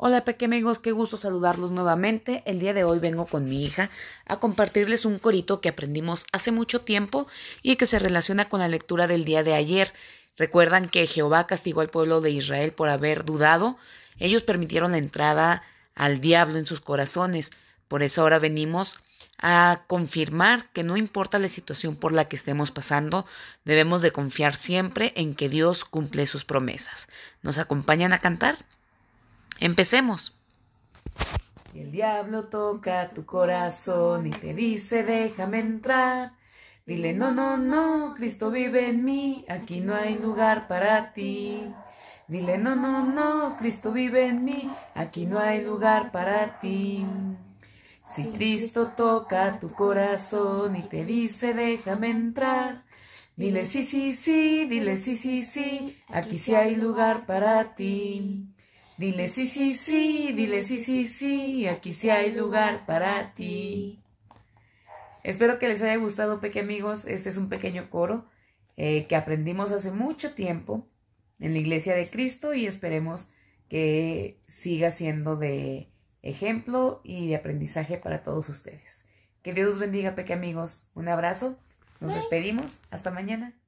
Hola pequeños, qué gusto saludarlos nuevamente. El día de hoy vengo con mi hija a compartirles un corito que aprendimos hace mucho tiempo y que se relaciona con la lectura del día de ayer. Recuerdan que Jehová castigó al pueblo de Israel por haber dudado. Ellos permitieron la entrada al diablo en sus corazones. Por eso ahora venimos a confirmar que no importa la situación por la que estemos pasando, debemos de confiar siempre en que Dios cumple sus promesas. ¿Nos acompañan a cantar? Empecemos. El diablo toca tu corazón y te dice déjame entrar. Dile no, no, no, Cristo vive en mí, aquí no hay lugar para ti. Dile no, no, no, Cristo vive en mí, aquí no hay lugar para ti. Si Cristo toca tu corazón y te dice déjame entrar, dile sí, sí, sí, dile sí, sí, sí, aquí sí hay lugar para ti. Dile sí, sí, sí, dile sí, sí, sí, aquí sí hay lugar para ti. Espero que les haya gustado, peque amigos. Este es un pequeño coro eh, que aprendimos hace mucho tiempo en la Iglesia de Cristo y esperemos que siga siendo de ejemplo y de aprendizaje para todos ustedes. Que Dios bendiga, peque amigos. Un abrazo. Nos despedimos. Hasta mañana.